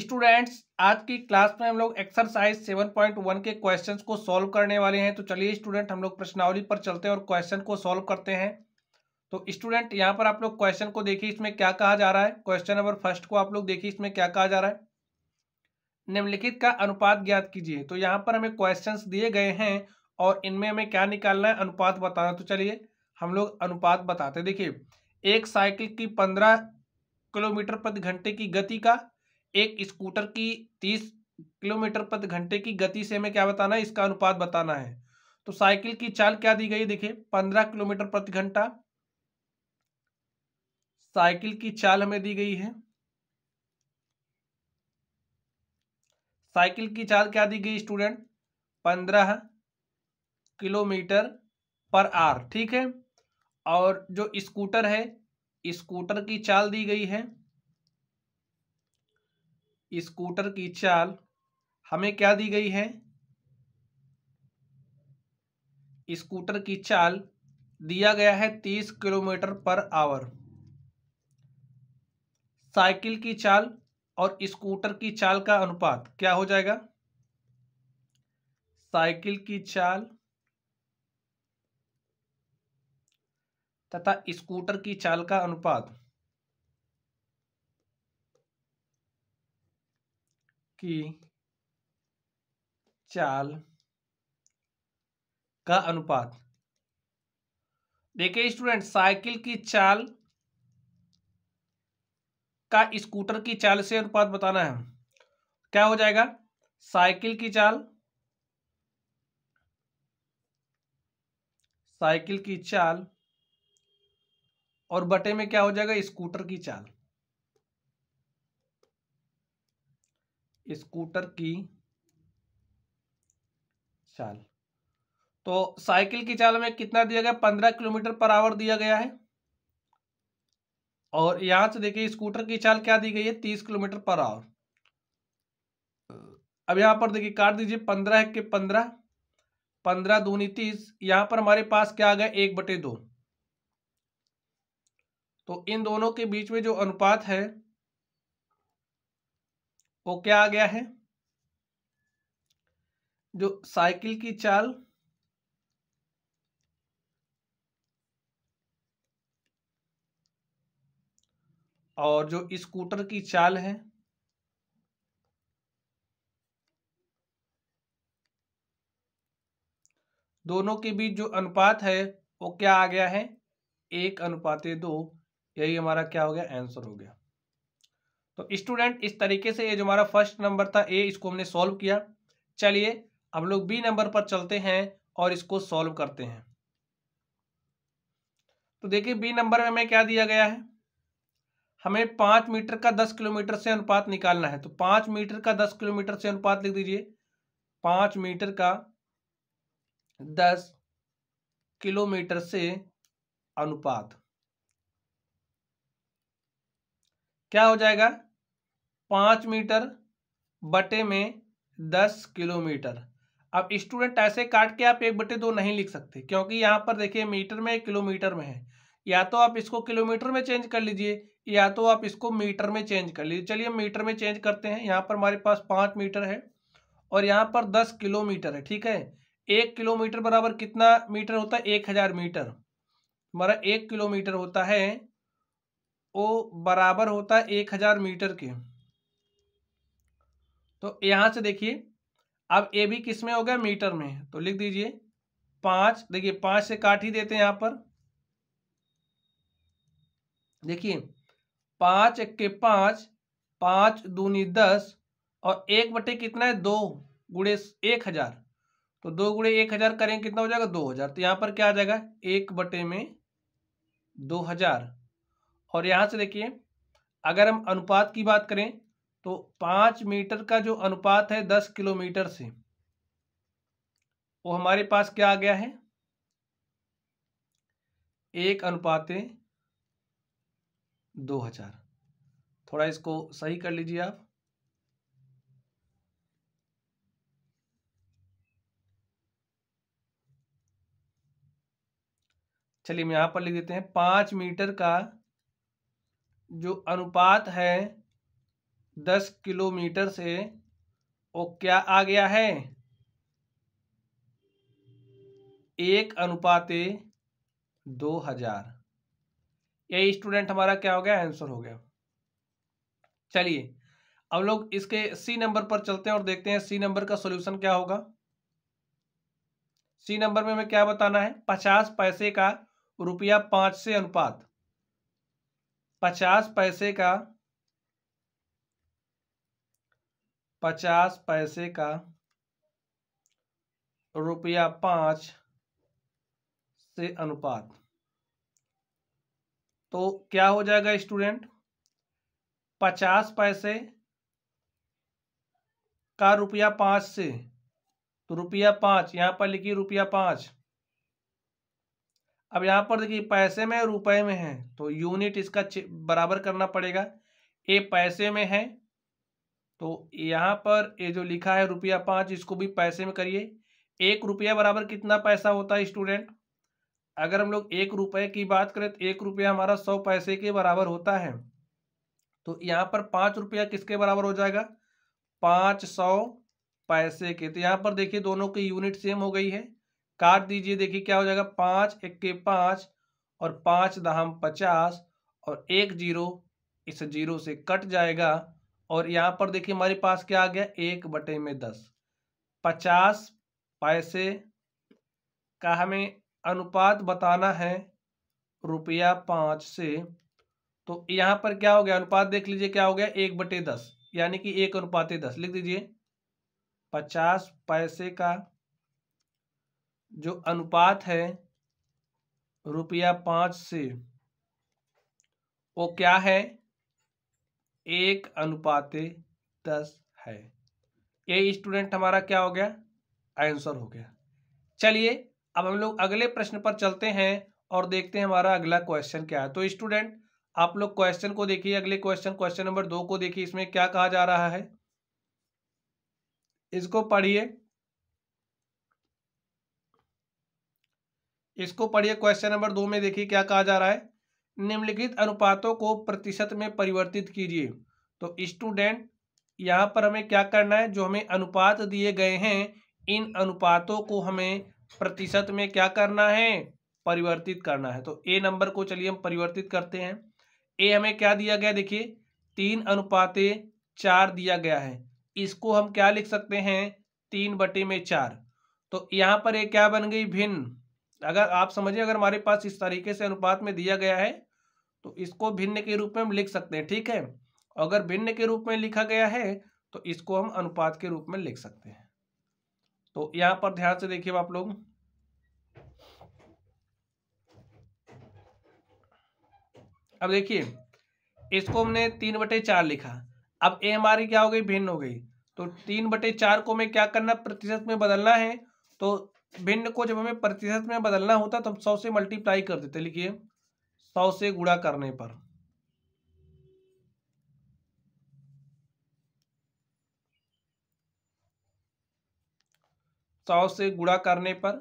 Students आज की class में हम लोग एक्सरसाइज 7.1 के क्वेश्चंस को सॉल्व करने वाले हैं तो चलिए स्टूडेंट हम लोग प्रश्नावली पर चलते हैं और क्वेश्चन को सॉल्व करते हैं तो स्टूडेंट यहाँ पर आप लोग क्वेश्चन को देखिए इसमें क्या कहा जा रहा है क्वेश्चन नंबर फर्स्ट को आप लोग देखिए इसमें क्या कहा जा रहा है निम्नलिखित का अनुपात ज्ञात कीजिए तो यहाँ पर हमें क्वेश्चन दिए गए हैं और इनमें हमें क्या निकालना है अनुपात बताना तो चलिए हम लोग अनुपात बताते देखिए एक साइकिल की पंद्रह किलोमीटर प्रति घंटे की गति का एक स्कूटर की तीस किलोमीटर प्रति घंटे की गति से हमें क्या बताना है इसका अनुपात बताना है तो साइकिल की चाल क्या दी गई देखिए पंद्रह किलोमीटर प्रति घंटा साइकिल की चाल हमें दी गई है साइकिल की चाल क्या दी गई स्टूडेंट पंद्रह किलोमीटर पर आर ठीक है और जो स्कूटर है स्कूटर की चाल दी गई है स्कूटर की चाल हमें क्या दी गई है स्कूटर की चाल दिया गया है तीस किलोमीटर पर आवर साइकिल की चाल और स्कूटर की चाल का अनुपात क्या हो जाएगा साइकिल की चाल तथा स्कूटर की चाल का अनुपात की चाल का अनुपात देखिए स्टूडेंट साइकिल की चाल का स्कूटर की चाल से अनुपात बताना है क्या हो जाएगा साइकिल की चाल साइकिल की चाल और बटे में क्या हो जाएगा स्कूटर की चाल स्कूटर की चाल तो साइकिल की चाल में कितना दिया गया पंद्रह किलोमीटर पर आवर दिया गया है और यहां से देखिए स्कूटर की चाल क्या दी गई है तीस किलोमीटर पर आवर अब यहां पर देखिए काट दीजिए पंद्रह के पंद्रह पंद्रह दूनी तीस यहां पर हमारे पास क्या आ गया एक बटे दो तो इन दोनों के बीच में जो अनुपात है वो क्या आ गया है जो साइकिल की चाल और जो स्कूटर की चाल है दोनों के बीच जो अनुपात है वो क्या आ गया है एक अनुपात दो यही हमारा क्या हो गया आंसर हो गया तो स्टूडेंट इस तरीके से ये जो हमारा फर्स्ट नंबर था ए इसको हमने सॉल्व किया चलिए हम लोग बी नंबर पर चलते हैं और इसको सॉल्व करते हैं तो देखिए बी नंबर में हमें क्या दिया गया है हमें पांच मीटर का दस किलोमीटर से अनुपात निकालना है तो पांच मीटर का दस किलोमीटर से अनुपात लिख दीजिए पांच मीटर का दस किलोमीटर से अनुपात क्या हो जाएगा पाँच मीटर बटे में दस किलोमीटर अब स्टूडेंट ऐसे काट के आप एक बटे दो नहीं लिख सकते क्योंकि यहां पर देखिए मीटर में किलोमीटर में है या तो आप इसको किलोमीटर में चेंज कर लीजिए या तो आप इसको मीटर में चेंज कर लीजिए चलिए मीटर में चेंज करते हैं यहाँ पर हमारे पास पाँच मीटर है और यहाँ पर दस किलोमीटर है ठीक है एक किलोमीटर बराबर कितना मीटर होता है एक हज़ार मीटर हमारा एक किलोमीटर होता है ओ बराबर होता है एक हज़ार मीटर के तो यहां से देखिए अब ए भी किस में हो गया मीटर में तो लिख दीजिए पांच देखिए पांच से काट ही देते हैं यहां पर देखिए पांच इक्के पांच पांच दूनी दस और एक बटे कितना है दो गुड़े एक हज़ार तो दो गुड़े एक हज़ार करें कितना हो जाएगा दो हज़ार तो यहां पर क्या आ जाएगा एक बटे में दो हज़ार और यहां से देखिए अगर हम अनुपात की बात करें तो पांच मीटर का जो अनुपात है दस किलोमीटर से वो हमारे पास क्या आ गया है एक अनुपात दो हजार थोड़ा इसको सही कर लीजिए आप चलिए मैं यहां पर लिख देते हैं पांच मीटर का जो अनुपात है दस किलोमीटर से वो क्या आ गया है एक अनुपात दो हजार यही स्टूडेंट हमारा क्या हो गया आंसर हो गया चलिए अब लोग इसके सी नंबर पर चलते हैं और देखते हैं सी नंबर का सॉल्यूशन क्या होगा सी नंबर में हमें क्या बताना है पचास पैसे का रुपया पांच से अनुपात पचास पैसे का पचास पैसे का रुपया पांच से अनुपात तो क्या हो जाएगा स्टूडेंट पचास पैसे का रुपया पांच से तो रुपया पांच यहां पर लिखिए रुपया पांच अब यहाँ पर देखिए पैसे में रुपए में है तो यूनिट इसका बराबर करना पड़ेगा ए पैसे में है तो यहाँ पर ये जो लिखा है रुपया पाँच इसको भी पैसे में करिए एक रुपया बराबर कितना पैसा होता है स्टूडेंट अगर हम लोग एक रुपये की बात करें तो एक रुपया हमारा सौ पैसे के बराबर होता है तो यहाँ पर पाँच रुपया किसके बराबर हो जाएगा पाँच सौ पैसे के तो यहाँ पर देखिए दोनों की यूनिट सेम हो गई है काट दीजिए देखिए क्या हो जाएगा पाँच इक्के पाँच और पाँच दहम पचास और एक जीरो इस जीरो से कट जाएगा और यहाँ पर देखिए हमारे पास क्या आ गया एक बटे में दस पचास पैसे का हमें अनुपात बताना है रुपया पाँच से तो यहाँ पर क्या हो गया अनुपात देख लीजिए क्या हो गया एक बटे दस यानी कि एक अनुपात दस लिख दीजिए पचास पैसे का जो अनुपात है रुपया पाँच से वो क्या है एक अनुपात दस है ये स्टूडेंट हमारा क्या हो गया आंसर हो गया चलिए अब हम लोग अगले प्रश्न पर चलते हैं और देखते हैं हमारा अगला क्वेश्चन क्या है तो स्टूडेंट आप लोग क्वेश्चन को देखिए अगले क्वेश्चन क्वेश्चन नंबर दो को देखिए इसमें क्या कहा जा रहा है इसको पढ़िए इसको पढ़िए क्वेश्चन नंबर दो में देखिए क्या कहा जा रहा है निम्नलिखित अनुपातों को प्रतिशत में परिवर्तित कीजिए तो स्टूडेंट यहाँ पर हमें क्या करना है जो हमें अनुपात दिए गए हैं इन अनुपातों को हमें प्रतिशत में क्या करना है परिवर्तित करना है तो ए नंबर को चलिए हम परिवर्तित करते हैं ए हमें क्या दिया गया देखिए तीन अनुपातें चार दिया गया है इसको हम क्या लिख सकते हैं तीन बटे में चार तो यहाँ पर ये क्या बन गई भिन्न अगर आप समझिए अगर हमारे पास इस तरीके से अनुपात में दिया गया है तो इसको भिन्न के रूप में हम लिख सकते हैं ठीक है अगर भिन्न के रूप में लिखा गया है तो इसको हम अनुपात के रूप में लिख सकते हैं तो यहां पर ध्यान से देखिए आप लोग अब देखिए इसको हमने तीन बटे चार लिखा अब ए हमारी क्या हो गई भिन्न हो गई तो तीन बटे चार को हमें क्या करना प्रतिशत में बदलना है तो भिन्न को जब हमें प्रतिशत में बदलना होता तो हम सौ से मल्टीप्लाई कर देते लिखिए सौ से गुणा करने पर सौ से गुणा करने पर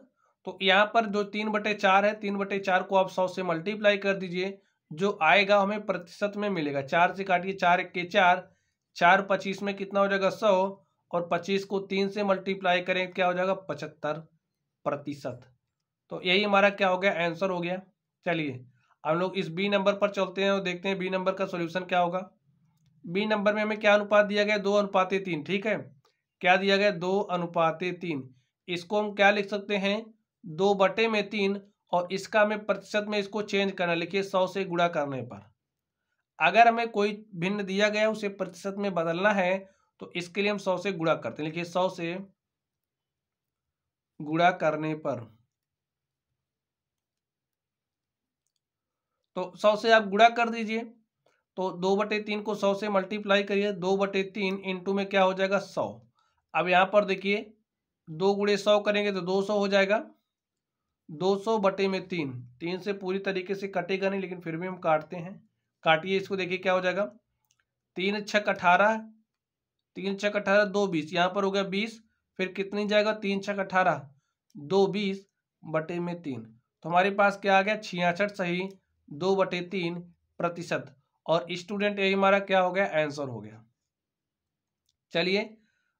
तो यहां पर जो तीन बटे चार है तीन बटे चार को आप सौ से मल्टीप्लाई कर दीजिए जो आएगा हमें प्रतिशत में मिलेगा चार से काटिए चार एक के चार चार पच्चीस में कितना हो जाएगा सौ और पच्चीस को तीन से मल्टीप्लाई करें क्या हो जाएगा पचहत्तर प्रतिशत तो यही हमारा क्या हो गया आंसर हो गया चलिए हम लोग इस बी नंबर पर चलते हैं और देखते हैं बी नंबर का सोल्यूशन क्या होगा बी नंबर में हमें क्या अनुपात दिया गया दो अनुपात तीन ठीक है क्या दिया गया दो अनुपात तीन इसको हम क्या लिख सकते हैं दो बटे में तीन और इसका हमें प्रतिशत में इसको चेंज करना लिखिए सौ से गुणा करने पर अगर हमें कोई भिन्न दिया गया उसे प्रतिशत में बदलना है तो इसके लिए हम सौ से गुणा करते हैं लिखिए सौ से गुणा करने पर तो सौ से आप गुणा कर दीजिए तो दो बटे तीन को सौ से मल्टीप्लाई करिए दो बटे तीन इंटू में क्या हो जाएगा सौ अब यहां पर देखिए दो गुड़े सौ करेंगे तो दो सौ हो जाएगा दो सौ बटे में तीन तीन से पूरी तरीके से कटेगा नहीं लेकिन फिर भी हम काटते हैं काटिए इसको देखिए क्या हो जाएगा तीन छक अठारह तीन छक अठारह दो बीस यहां पर हो गया बीस फिर कितनी जाएगा तीन छक अठारह दो बीस बटे में तीन तो हमारे पास क्या आ गया छियासठ सही दो बटे तीन प्रतिशत और स्टूडेंट यही हमारा क्या हो गया आंसर हो गया चलिए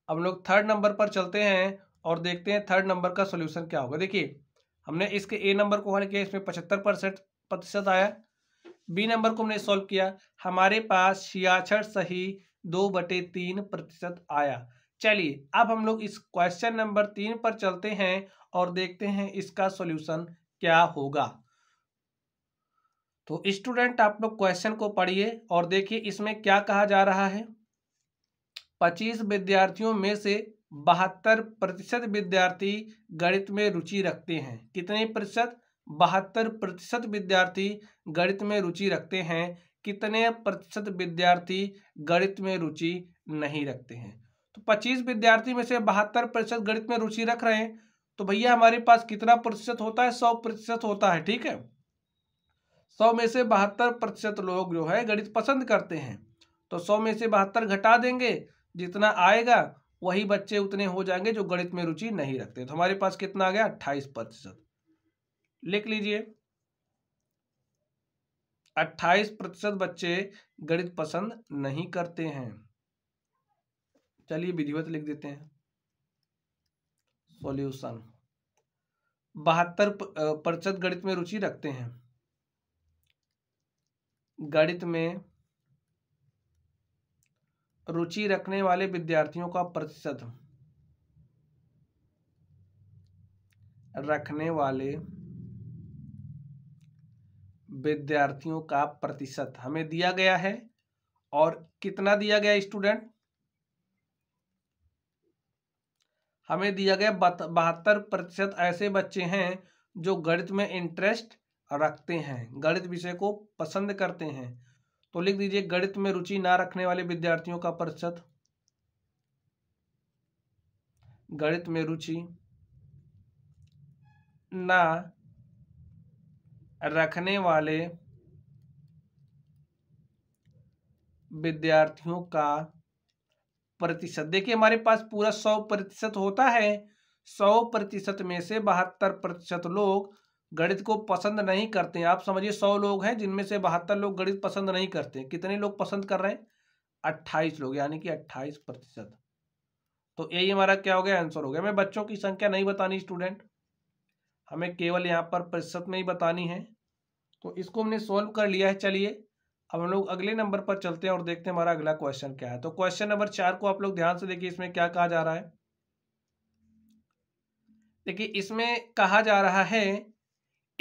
अब लोग थर्ड नंबर पर चलते हैं और देखते हैं थर्ड नंबर का सोल्यूशन क्या होगा देखिए हमने इसके ए नंबर को हल किया इसमें पचहत्तर परसेंट प्रतिशत आया बी नंबर को हमने सॉल्व किया हमारे पास छियासठ सही दो बटे तीन प्रतिशत आया चलिए अब हम लोग इस क्वेश्चन नंबर तीन पर चलते हैं और देखते हैं इसका सॉल्यूशन क्या होगा तो स्टूडेंट आप लोग क्वेश्चन को पढ़िए और देखिए इसमें क्या कहा जा रहा है पच्चीस विद्यार्थियों में से बहत्तर प्रतिशत विद्यार्थी गणित में रुचि रखते हैं कितने प्रतिशत बहत्तर प्रतिशत विद्यार्थी गणित में रुचि रखते हैं कितने प्रतिशत विद्यार्थी गणित में रुचि नहीं रखते हैं तो पच्चीस विद्यार्थी में से बहत्तर प्रतिशत गणित में रुचि रख रहे हैं तो भैया हमारे पास कितना प्रतिशत होता है सौ प्रतिशत होता है ठीक है सौ में से बहत्तर प्रतिशत लोग जो है गणित पसंद करते हैं तो सौ में से बहत्तर घटा देंगे जितना आएगा वही बच्चे उतने हो जाएंगे जो गणित में रुचि नहीं रखते तो हमारे पास कितना आ गया अट्ठाईस प्रतिशत लिख लीजिए अट्ठाईस प्रतिशत बच्चे गणित पसंद नहीं करते हैं चलिए विधिवत लिख देते हैं सॉल्यूशन बहत्तर प्रतिशत गणित में रुचि रखते हैं गणित में रुचि रखने वाले विद्यार्थियों का प्रतिशत रखने वाले विद्यार्थियों का प्रतिशत हमें दिया गया है और कितना दिया गया स्टूडेंट हमें दिया गया बहत्तर प्रतिशत ऐसे बच्चे हैं जो गणित में इंटरेस्ट रखते हैं गणित विषय को पसंद करते हैं तो लिख दीजिए गणित में रुचि ना रखने वाले विद्यार्थियों का प्रतिशत गणित में रुचि ना रखने वाले विद्यार्थियों का प्रतिशत देखिए हमारे पास पूरा सौ प्रतिशत होता है सौ प्रतिशत में से बहत्तर प्रतिशत लोग गणित को पसंद नहीं करते आप समझिए सौ लोग हैं जिनमें से बहत्तर लोग गणित पसंद नहीं करते कितने लोग पसंद कर रहे हैं अट्ठाईस लोग यानी कि अट्ठाईस प्रतिशत तो यही हमारा क्या हो गया आंसर हो गया हमें बच्चों की संख्या नहीं बतानी स्टूडेंट हमें केवल यहाँ पर प्रतिशत में ही बतानी है तो इसको हमने सॉल्व कर लिया है चलिए अब हम लोग अगले नंबर पर चलते हैं और देखते हैं हमारा अगला क्वेश्चन क्या है तो क्वेश्चन नंबर चार को आप लोग ध्यान से देखिए इसमें क्या कहा जा रहा है देखिए इसमें कहा जा रहा है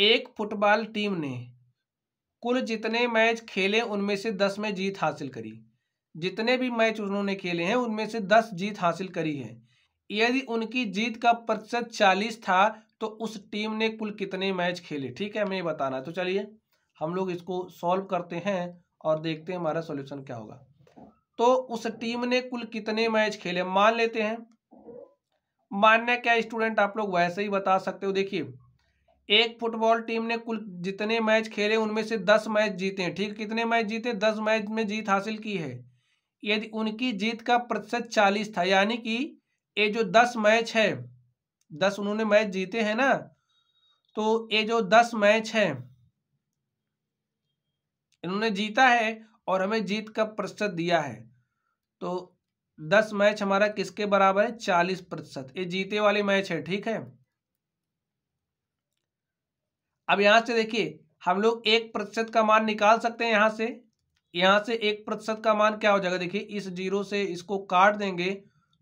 एक फुटबॉल टीम ने कुल जितने मैच खेले उनमें से दस में जीत हासिल करी जितने भी मैच उन्होंने खेले हैं उनमें से दस जीत हासिल करी है यदि उनकी जीत का प्रतिशत चालीस था तो उस टीम ने कुल कितने मैच खेले ठीक है हमें बताना है तो चलिए हम लोग इसको सॉल्व करते हैं और देखते हैं हमारा सोल्यूशन क्या होगा तो उस टीम ने कुल कितने मैच खेले मान लेते हैं मानना क्या स्टूडेंट आप लोग वैसे ही बता सकते हो देखिए एक फुटबॉल टीम ने कुल जितने मैच खेले उनमें से दस मैच जीते हैं ठीक कितने मैच जीते दस मैच में जीत हासिल की है यदि उनकी जीत का प्रतिशत चालीस था यानी कि ये जो दस मैच है दस उन्होंने मैच जीते हैं ना तो ये जो दस मैच है इन्होंने जीता है और हमें जीत का प्रतिशत दिया है तो दस मैच हमारा किसके बराबर है चालीस प्रतिशत ये जीते वाले मैच है ठीक है अब यहां से देखिए हम लोग एक प्रतिशत का मान निकाल सकते हैं यहां से यहां से एक प्रतिशत का मान क्या हो जाएगा देखिए इस जीरो से इसको काट देंगे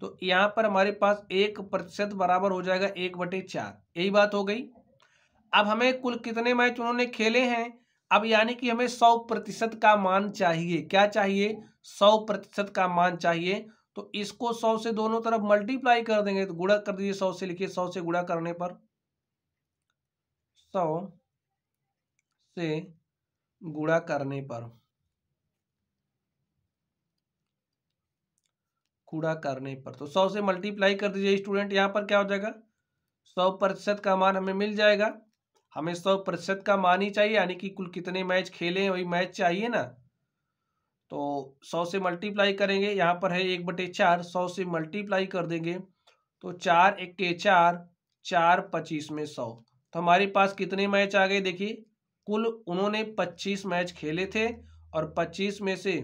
तो यहाँ पर हमारे पास एक प्रतिशत बराबर हो जाएगा एक बटे चार यही बात हो गई अब हमें कुल कितने मैच उन्होंने खेले हैं अब यानी कि हमें सौ प्रतिशत का मान चाहिए क्या चाहिए सौ प्रतिशत का मान चाहिए तो इसको सौ से दोनों तरफ मल्टीप्लाई कर देंगे तो गुड़ा कर दीजिए सौ से लिखिए सौ से गुड़ा करने पर सौ से गुड़ा करने पर गुणा करने पर तो सौ से मल्टीप्लाई कर दीजिए स्टूडेंट यहां पर क्या हो जाएगा सौ प्रतिशत का मान हमें मिल जाएगा हमें सौ प्रतिशत का मान ही चाहिए यानी कि कुल कितने मैच खेले वही मैच चाहिए ना तो सौ से मल्टीप्लाई करेंगे यहाँ पर है एक बटे चार सौ से मल्टीप्लाई कर देंगे तो चार एक के चार चार पच्चीस में सौ तो हमारे पास कितने मैच आ गए देखिए कुल उन्होंने पच्चीस मैच खेले थे और पच्चीस में से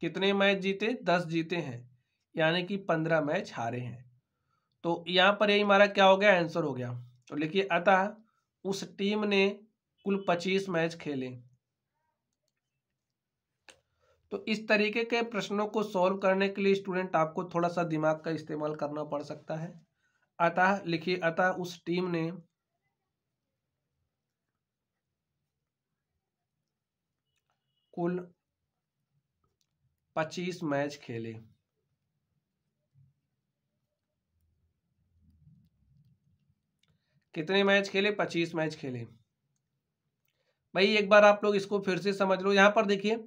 कितने मैच जीते दस जीते हैं यानी कि पंद्रह मैच हारे हैं तो यहाँ पर यही हमारा क्या हो गया आंसर हो गया तो लिखिए अतः उस टीम ने कुल पच्चीस मैच खेले तो इस तरीके के प्रश्नों को सॉल्व करने के लिए स्टूडेंट आपको थोड़ा सा दिमाग का इस्तेमाल करना पड़ सकता है अतः लिखिए अतः उस टीम ने कुल पच्चीस मैच खेले कितने मैच खेले पच्चीस मैच खेले भाई एक बार आप लोग इसको फिर से समझ लो यहाँ पर देखिए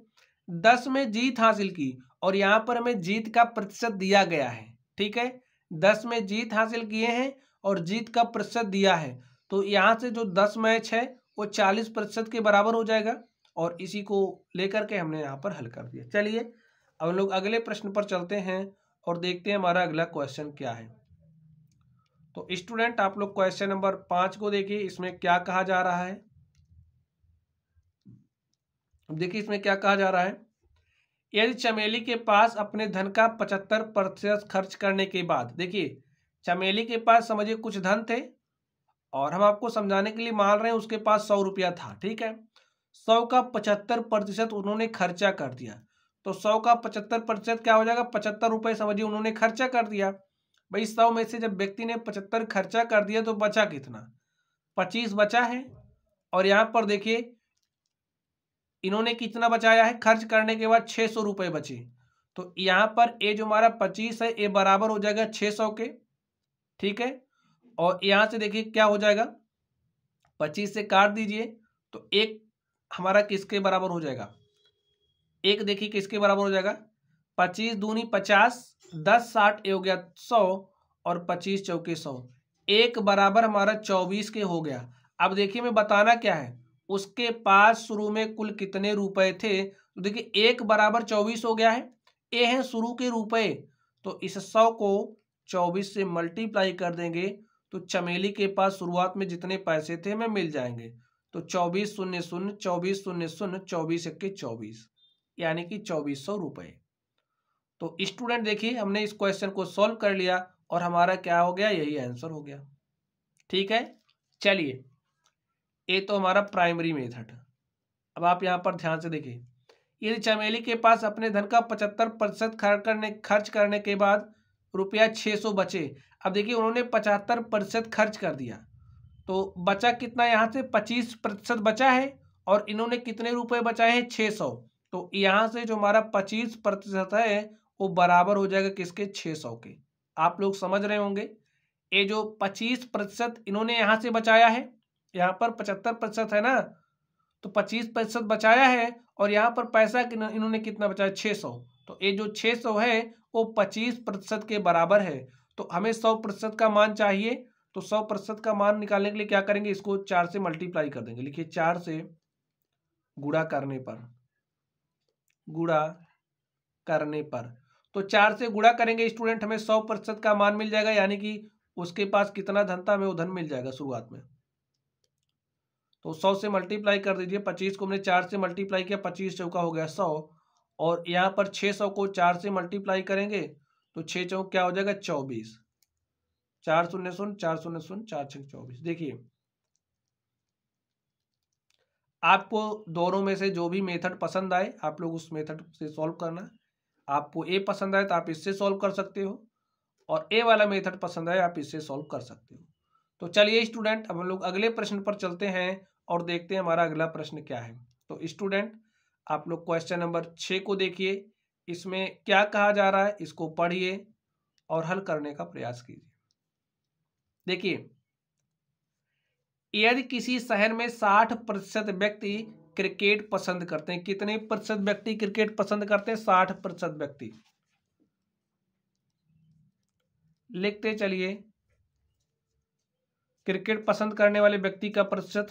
दस में जीत हासिल की और यहाँ पर हमें जीत का प्रतिशत दिया गया है ठीक है दस में जीत हासिल किए हैं और जीत का प्रतिशत दिया है तो यहाँ से जो दस मैच है वो चालीस प्रतिशत के बराबर हो जाएगा और इसी को लेकर के हमने यहाँ पर हल कर दिया चलिए अब हम लोग अगले प्रश्न पर चलते हैं और देखते हैं हमारा अगला क्वेश्चन क्या है तो स्टूडेंट आप लोग क्वेश्चन नंबर पांच को देखिए इसमें क्या कहा जा रहा है अब देखिए इसमें क्या कहा जा रहा है यदि चमेली के पास अपने धन का पचहत्तर प्रतिशत खर्च करने के बाद देखिए चमेली के पास समझिए कुछ धन थे और हम आपको समझाने के लिए मान रहे हैं उसके पास सौ रुपया था ठीक है सौ का पचहत्तर प्रतिशत उन्होंने खर्चा कर दिया तो सौ का पचहत्तर प्रतिशत क्या हो जाएगा पचहत्तर रुपये समझिए उन्होंने खर्चा कर दिया भाई सौ में से जब व्यक्ति ने पचहत्तर खर्चा कर दिया तो बचा कितना पच्चीस बचा है और यहाँ पर देखिए इन्होंने कितना बचाया है खर्च करने के बाद छः सौ रुपये बचे तो यहाँ पर ये जो हमारा पच्चीस है ये बराबर हो जाएगा छः सौ के ठीक है और यहाँ से देखिए क्या हो जाएगा पच्चीस से काट दीजिए तो एक हमारा किसके बराबर हो जाएगा एक देखिए किसके बराबर हो जाएगा पच्चीस दूनी पचास दस साठ ये हो गया सौ और पच्चीस चौके सौ एक बराबर हमारा चौबीस के हो गया अब देखिए मैं बताना क्या है उसके पास शुरू में कुल कितने रुपए थे तो देखिए एक बराबर चौबीस हो गया है ये हैं शुरू के रुपए तो इस सौ को चौबीस से मल्टीप्लाई कर देंगे तो चमेली के पास शुरुआत में जितने पैसे थे हमें मिल जाएंगे तो चौबीस शून्य शून्य चौबीस शून्य शून्य चौबीस इक्के चौबीस यानी कि चौबीस सौ रुपये तो स्टूडेंट देखिए हमने इस क्वेश्चन को सॉल्व कर लिया और हमारा क्या हो गया यही आंसर हो गया ठीक है चलिए ये तो हमारा प्राइमरी मेथड अब आप यहाँ पर ध्यान से देखिए यदि चमेली के पास अपने धन का पचहत्तर प्रतिशत खर्च करने खर्च करने के बाद रुपया छः सौ बचे अब देखिए उन्होंने पचहत्तर प्रतिशत खर्च कर दिया तो बचा कितना यहाँ से पच्चीस प्रतिशत बचा है और इन्होंने कितने रुपए बचाए हैं छः सौ तो यहाँ से जो हमारा पच्चीस प्रतिशत है वो बराबर हो जाएगा किसके छः सौ के आप लोग समझ रहे होंगे ये जो पच्चीस प्रतिशत इन्होंने यहाँ से बचाया है यहाँ पर पचहत्तर प्रतिशत है ना तो पच्चीस प्रतिशत बचाया है और यहाँ पर पैसा इन्होंने कितना बचाया छः सौ तो ये जो छः सौ है वो पच्चीस प्रतिशत के बराबर है तो हमें सौ प्रतिशत का मान चाहिए तो सौ प्रतिशत का मान निकालने के लिए क्या करेंगे इसको चार से मल्टीप्लाई कर देंगे लिखिए चार से गुड़ा करने पर गुड़ा करने पर तो चार से गुड़ा करेंगे स्टूडेंट हमें सौ प्रतिशत का मान मिल जाएगा यानी कि उसके पास कितना धन था हमें वो धन मिल जाएगा शुरुआत में तो सौ से मल्टीप्लाई कर दीजिए पच्चीस को हमने चार से मल्टीप्लाई किया पच्चीस चौका हो गया सौ और यहाँ पर छः सौ को चार से मल्टीप्लाई करेंगे तो छः चौक क्या हो जाएगा चौबीस चार शून्य शून्य चार शून्य शून्य चार छः चौबीस देखिए आपको दोनों में से जो भी मेथड पसंद आए आप लोग उस मेथड से सॉल्व करना आपको ए पसंद आए तो आप इससे सॉल्व कर सकते हो और ए वाला मेथड पसंद आए आप इससे सॉल्व कर सकते हो तो चलिए स्टूडेंट अब हम लोग अगले प्रश्न पर चलते हैं और देखते हैं हमारा अगला प्रश्न क्या है तो स्टूडेंट आप लोग क्वेश्चन नंबर छः को देखिए इसमें क्या कहा जा रहा है इसको पढ़िए और हल करने का प्रयास कीजिए देखिए यदि किसी शहर में साठ प्रतिशत व्यक्ति क्रिकेट पसंद करते हैं कितने प्रतिशत व्यक्ति क्रिकेट पसंद करते हैं साठ प्रतिशत व्यक्ति लिखते चलिए क्रिकेट पसंद करने वाले व्यक्ति का प्रतिशत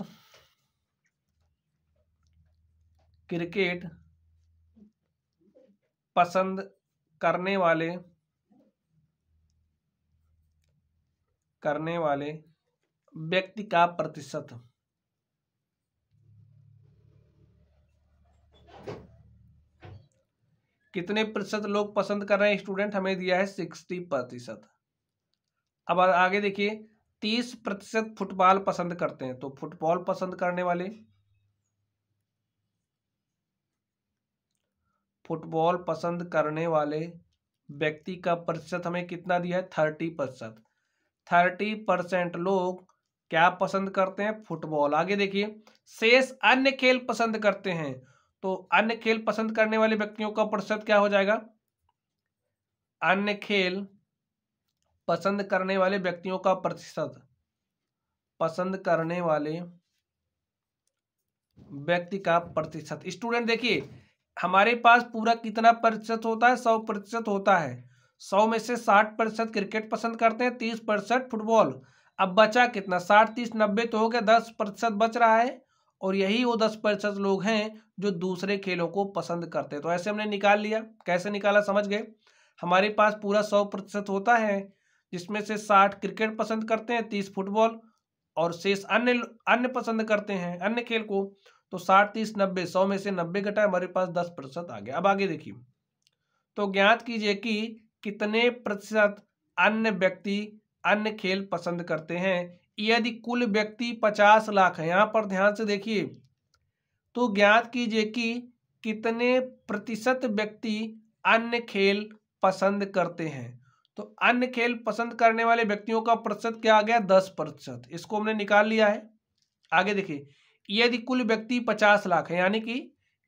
क्रिकेट पसंद करने वाले करने वाले व्यक्ति का प्रतिशत कितने प्रतिशत लोग पसंद कर रहे हैं स्टूडेंट हमें दिया है सिक्सटी प्रतिशत अब आगे देखिए तीस प्रतिशत फुटबॉल पसंद करते हैं तो फुटबॉल पसंद करने वाले फुटबॉल पसंद करने वाले व्यक्ति का प्रतिशत हमें कितना दिया है थर्टी प्रतिशत थर्टी परसेंट लोग क्या पसंद करते हैं फुटबॉल आगे देखिए शेष अन्य खेल पसंद करते हैं तो अन्य खेल पसंद करने वाले व्यक्तियों का प्रतिशत क्या हो जाएगा अन्य खेल पसंद करने वाले व्यक्तियों का प्रतिशत पसंद करने वाले व्यक्ति का प्रतिशत स्टूडेंट देखिए हमारे पास पूरा कितना प्रतिशत होता है सौ प्रतिशत होता है सौ में से साठ प्रतिशत क्रिकेट पसंद करते हैं तीस प्रतिशत फुटबॉल अब बचा कितना साठ तीस नब्बे तो हो गया दस प्रतिशत बच रहा है और यही वो दस प्रतिशत लोग हैं जो दूसरे खेलों को पसंद करते हैं तो ऐसे हमने निकाल लिया कैसे निकाला समझ गए हमारे पास पूरा सौ प्रतिशत होता है जिसमें से साठ क्रिकेट पसंद करते हैं तीस फुटबॉल और शेष अन्य अन्य पसंद करते हैं अन्य खेल को तो साठ तीस नब्बे सौ में से नब्बे घटा हमारे पास दस प्रतिशत आ गया अब आगे देखिए तो ज्ञात कीजिए कि कितने प्रतिशत अन्य व्यक्ति अन्य खेल पसंद करते हैं यदि कुल व्यक्ति पचास लाख है यहाँ पर ध्यान से देखिए तो ज्ञात कीजिए कि कितने प्रतिशत व्यक्ति अन्य खेल पसंद करते हैं तो अन्य खेल पसंद करने वाले व्यक्तियों का प्रतिशत क्या आ गया दस प्रतिशत इसको हमने निकाल लिया है आगे देखिए यदि कुल व्यक्ति पचास लाख है यानी कि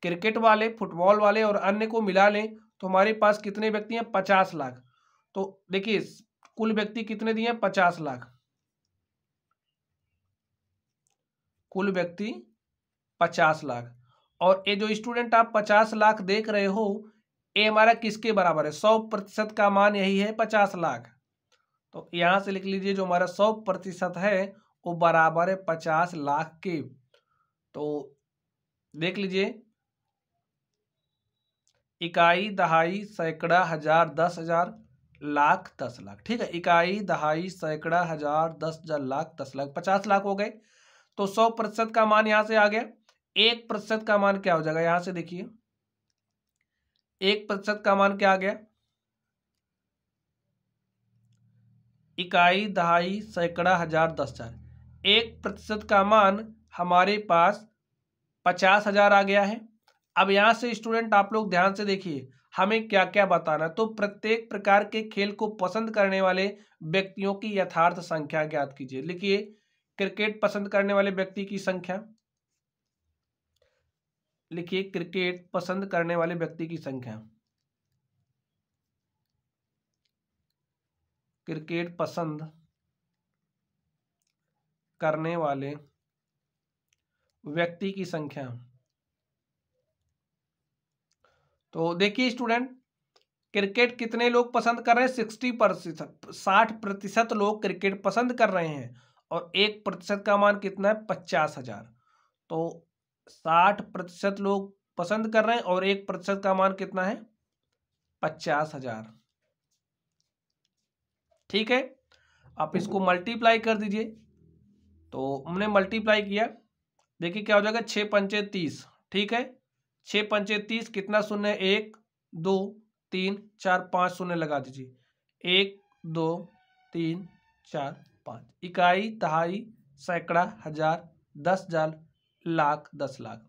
क्रिकेट वाले फुटबॉल वाले और अन्य को मिला लें तो हमारे पास कितने व्यक्ति हैं पचास लाख तो देखिए कुल व्यक्ति कितने दिए हैं पचास लाख कुल व्यक्ति पचास लाख और ये जो स्टूडेंट आप पचास लाख देख रहे हो ये हमारा किसके बराबर है सौ प्रतिशत का मान यही है पचास लाख तो यहाँ से लिख लीजिए जो हमारा सौ प्रतिशत है वो बराबर है पचास लाख के तो देख लीजिए इकाई दहाई सैकड़ा हजार दस हजार लाख दस लाख ठीक है इकाई दहाई सैकड़ा हजार दस हजार लाख दस लाख पचास लाख हो गए तो सौ प्रतिशत का मान यहां से आ गया एक प्रतिशत का मान क्या हो जाएगा यहां से देखिए एक प्रतिशत का मान क्या आ गया इकाई दहाई सैकड़ा हजार दस हजार एक प्रतिशत का मान हमारे पास पचास हजार आ गया है अब यहां से स्टूडेंट आप लोग ध्यान से देखिए हमें क्या क्या बताना है तो प्रत्येक प्रकार के खेल को पसंद करने वाले व्यक्तियों की यथार्थ संख्या ज्ञात कीजिए लिखिए क्रिकेट पसंद करने वाले व्यक्ति की संख्या लिखिए क्रिकेट पसंद करने वाले व्यक्ति की संख्या क्रिकेट पसंद करने वाले व्यक्ति की संख्या तो देखिए स्टूडेंट क्रिकेट कितने लोग पसंद कर रहे हैं सिक्सटी परसेंट साठ प्रतिशत लोग क्रिकेट पसंद कर रहे हैं और एक प्रतिशत का मान कितना है पचास हजार तो साठ प्रतिशत लोग पसंद कर रहे हैं और एक प्रतिशत का मान कितना है पचास हजार ठीक है आप इसको मल्टीप्लाई हम्म। कर दीजिए तो हमने मल्टीप्लाई किया देखिए क्या हो जाएगा छः पंचे तीस ठीक है छः पंचे तीस कितना शून्य एक दो तीन चार पाँच शून्य लगा दीजिए एक दो तीन चार पाँच इकाई तहाई सैकड़ा हजार दस हजार लाख दस लाख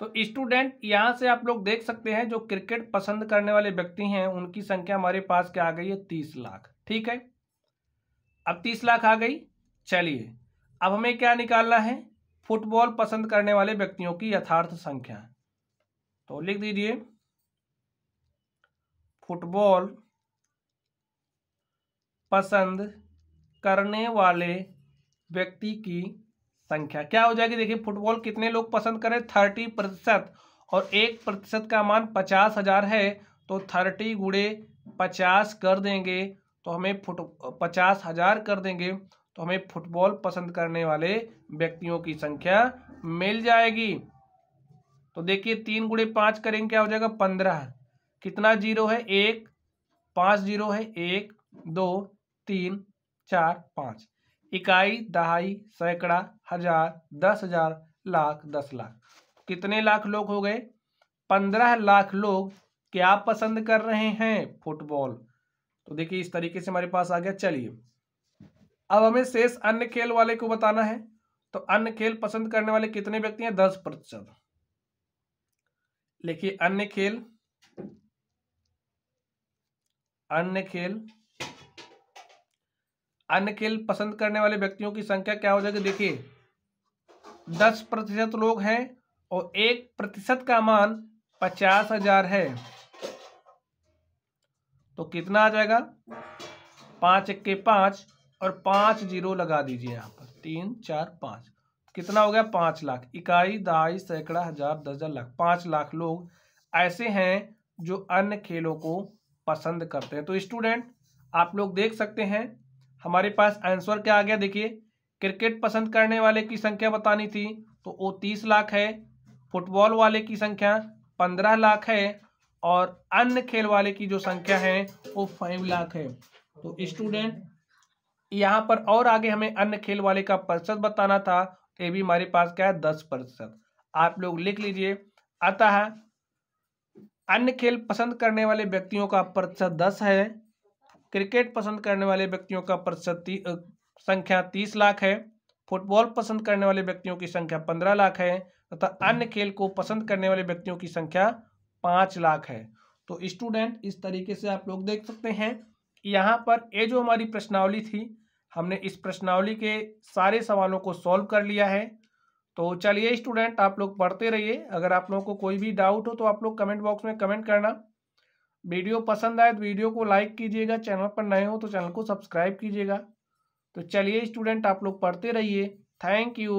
तो स्टूडेंट यहाँ से आप लोग देख सकते हैं जो क्रिकेट पसंद करने वाले व्यक्ति हैं उनकी संख्या हमारे पास क्या आ गई है तीस लाख ठीक है अब तीस लाख आ गई चलिए अब हमें क्या निकालना है फुटबॉल पसंद करने वाले व्यक्तियों की यथार्थ संख्या तो लिख दीजिए फुटबॉल पसंद करने वाले व्यक्ति की संख्या क्या हो जाएगी देखिए फुटबॉल कितने लोग पसंद करें थर्टी प्रतिशत और एक प्रतिशत का मान पचास हजार है तो थर्टी गुड़े पचास कर देंगे तो हमें फुट पचास हजार कर देंगे तो हमें फुटबॉल पसंद करने वाले व्यक्तियों की संख्या मिल जाएगी तो देखिए तीन गुड़े पाँच करेंगे क्या हो जाएगा पंद्रह कितना जीरो है एक पाँच जीरो है एक दो तीन चार पाँच इकाई दहाई सैकड़ा हजार दस हजार लाख दस लाख कितने लाख लोग हो गए पंद्रह लाख लोग क्या पसंद कर रहे हैं फुटबॉल तो देखिए इस तरीके से हमारे पास आ गया चलिए अब हमें शेष अन्य खेल वाले को बताना है तो अन्य खेल पसंद करने वाले कितने व्यक्ति हैं दस प्रतिशत लिखिए अन्य खेल अन्य खेल अन्य खेल पसंद करने वाले व्यक्तियों की संख्या क्या हो जाएगी देखिए दस प्रतिशत लोग हैं और एक प्रतिशत का मान पचास हजार है तो कितना आ जाएगा पांच इक्के पांच और पांच जीरो लगा दीजिए यहां पर तीन चार पांच कितना हो गया पांच लाख इकाई दाई सैकड़ा हजार दस हजार लाख पांच लाख लोग ऐसे हैं जो अन्य खेलों को पसंद करते हैं तो स्टूडेंट आप लोग देख सकते हैं हमारे पास आंसर क्या आ गया देखिए क्रिकेट पसंद करने वाले की संख्या बतानी थी तो वो तीस लाख है फुटबॉल वाले की संख्या पंद्रह लाख है और अन्य खेल वाले की जो संख्या है वो फाइव लाख है तो स्टूडेंट यहाँ पर और आगे हमें अन्य खेल वाले का प्रतिशत बताना था तो ये भी हमारे पास क्या है दस प्रतिशत आप लोग लिख लीजिए अतः अन्य खेल पसंद करने वाले व्यक्तियों का प्रतिशत दस है क्रिकेट पसंद करने वाले व्यक्तियों का प्रतिशत संख्या तीस लाख है फुटबॉल पसंद करने वाले व्यक्तियों की संख्या पंद्रह लाख है तथा अन्य खेल को पसंद करने वाले व्यक्तियों की संख्या पाँच लाख है तो स्टूडेंट इस तरीके से आप लोग देख सकते हैं यहाँ पर ये जो हमारी प्रश्नावली थी हमने इस प्रश्नावली के सारे सवालों को सॉल्व कर लिया है तो चलिए स्टूडेंट आप लोग पढ़ते रहिए अगर आप लोगों को कोई भी डाउट हो तो आप लोग कमेंट बॉक्स में कमेंट करना वीडियो पसंद आए तो वीडियो को लाइक कीजिएगा चैनल पर नए हो तो चैनल को सब्सक्राइब कीजिएगा तो चलिए स्टूडेंट आप लोग पढ़ते रहिए थैंक यू